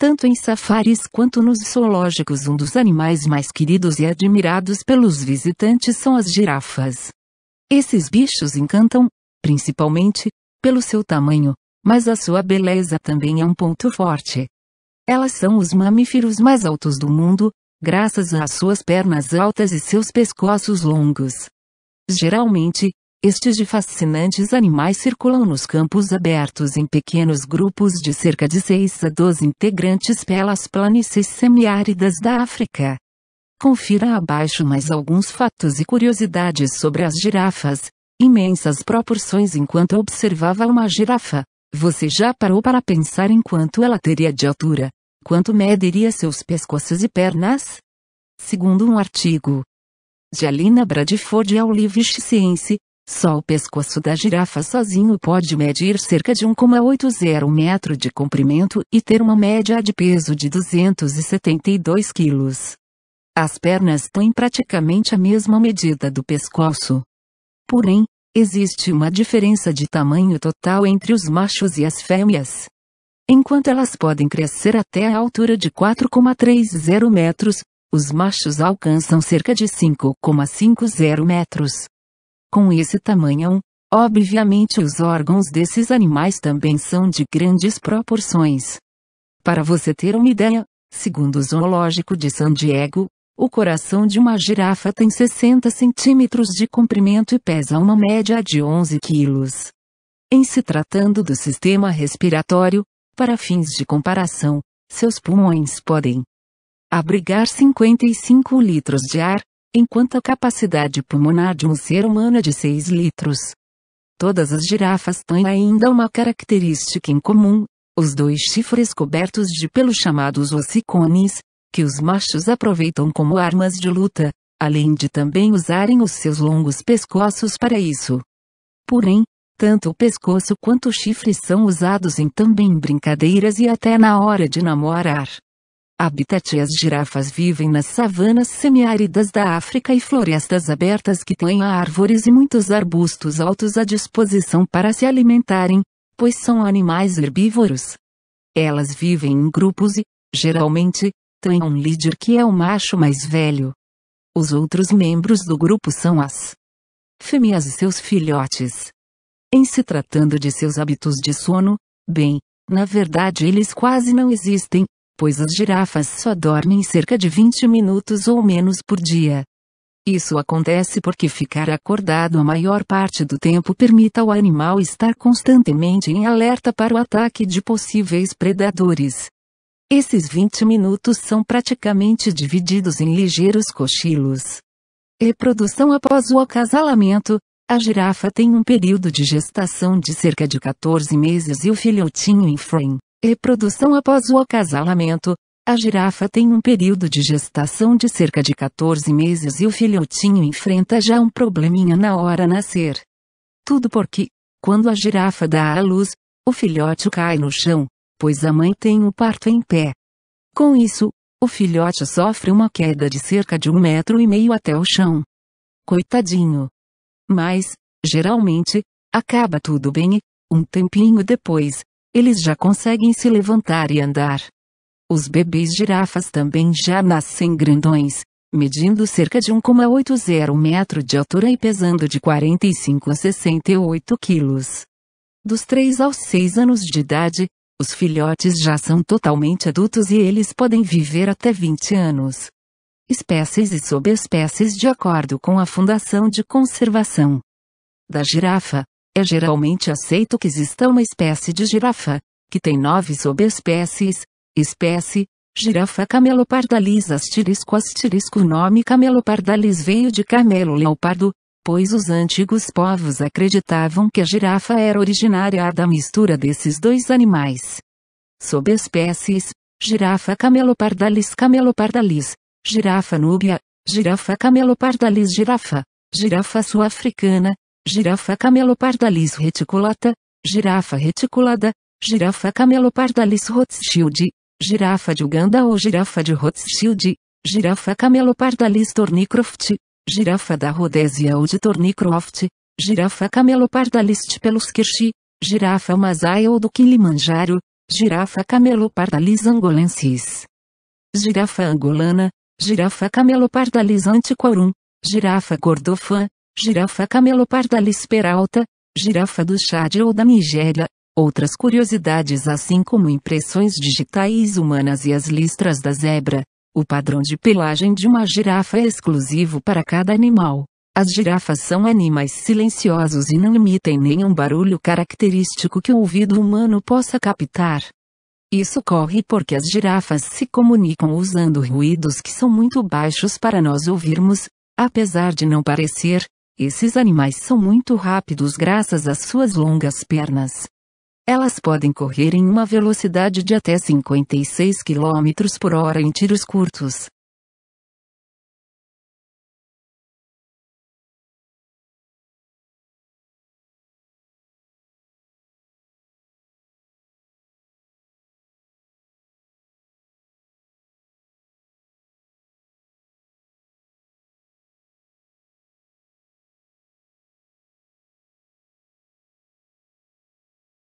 Tanto em safaris quanto nos zoológicos, um dos animais mais queridos e admirados pelos visitantes são as girafas. Esses bichos encantam, principalmente, pelo seu tamanho, mas a sua beleza também é um ponto forte. Elas são os mamíferos mais altos do mundo, graças às suas pernas altas e seus pescoços longos. Geralmente, estes de fascinantes animais circulam nos campos abertos em pequenos grupos de cerca de 6 a 12 integrantes pelas planícies semiáridas da África. Confira abaixo mais alguns fatos e curiosidades sobre as girafas. Imensas proporções enquanto observava uma girafa. Você já parou para pensar em quanto ela teria de altura? Quanto mediria seus pescoços e pernas? Segundo um artigo de Alina Bradford e Livre Science, só o pescoço da girafa sozinho pode medir cerca de 1,80 metro de comprimento e ter uma média de peso de 272 quilos. As pernas têm praticamente a mesma medida do pescoço. Porém, existe uma diferença de tamanho total entre os machos e as fêmeas. Enquanto elas podem crescer até a altura de 4,30 metros, os machos alcançam cerca de 5,50 metros. Com esse tamanho, obviamente os órgãos desses animais também são de grandes proporções. Para você ter uma ideia, segundo o Zoológico de San Diego, o coração de uma girafa tem 60 centímetros de comprimento e pesa uma média de 11 quilos. Em se tratando do sistema respiratório, para fins de comparação, seus pulmões podem abrigar 55 litros de ar, enquanto a capacidade pulmonar de um ser humano é de 6 litros. Todas as girafas têm ainda uma característica em comum, os dois chifres cobertos de pelo chamados ossicones, que os machos aproveitam como armas de luta, além de também usarem os seus longos pescoços para isso. Porém, tanto o pescoço quanto o chifre são usados em também brincadeiras e até na hora de namorar. Habitat As girafas vivem nas savanas semiáridas da África e florestas abertas que têm árvores e muitos arbustos altos à disposição para se alimentarem, pois são animais herbívoros. Elas vivem em grupos e, geralmente, têm um líder que é o macho mais velho. Os outros membros do grupo são as fêmeas e seus filhotes. Em se tratando de seus hábitos de sono, bem, na verdade eles quase não existem, pois as girafas só dormem cerca de 20 minutos ou menos por dia. Isso acontece porque ficar acordado a maior parte do tempo permite ao animal estar constantemente em alerta para o ataque de possíveis predadores. Esses 20 minutos são praticamente divididos em ligeiros cochilos. Reprodução após o acasalamento. A girafa tem um período de gestação de cerca de 14 meses e o filhotinho em frame Reprodução após o acasalamento. A girafa tem um período de gestação de cerca de 14 meses e o filhotinho enfrenta já um probleminha na hora nascer. Tudo porque, quando a girafa dá à luz, o filhote cai no chão, pois a mãe tem o parto em pé. Com isso, o filhote sofre uma queda de cerca de um metro e meio até o chão. Coitadinho. Mas, geralmente, acaba tudo bem, um tempinho depois, eles já conseguem se levantar e andar. Os bebês girafas também já nascem grandões, medindo cerca de 1,80 metro de altura e pesando de 45 a 68 quilos. Dos 3 aos 6 anos de idade, os filhotes já são totalmente adultos e eles podem viver até 20 anos. Espécies e subespécies de acordo com a Fundação de Conservação da Girafa, é geralmente aceito que exista uma espécie de girafa, que tem nove subespécies, espécie, girafa camelopardalis asterisco asterisco nome camelopardalis veio de camelo leopardo, pois os antigos povos acreditavam que a girafa era originária da mistura desses dois animais. Subespécies, girafa camelopardalis camelopardalis, girafa núbia, girafa camelopardalis girafa, girafa sul-africana, girafa camelopardalis reticulata, girafa reticulada, girafa camelopardalis rothschild, girafa de Uganda ou girafa de Rothschild, girafa camelopardalis tornicroft, girafa da Rodésia ou de Tornicroft, girafa camelopardalis peluskirchi, girafa masai ou do Kilimanjaro, girafa camelopardalis angolensis, girafa angolana, girafa camelopardalis antiquorum, girafa cordofã, girafa cameloparda lisperalta, girafa do Chad ou da Nigéria, outras curiosidades assim como impressões digitais humanas e as listras da zebra. O padrão de pelagem de uma girafa é exclusivo para cada animal. As girafas são animais silenciosos e não emitem nenhum barulho característico que o ouvido humano possa captar. Isso ocorre porque as girafas se comunicam usando ruídos que são muito baixos para nós ouvirmos, apesar de não parecer, esses animais são muito rápidos graças às suas longas pernas. Elas podem correr em uma velocidade de até 56 km por hora em tiros curtos.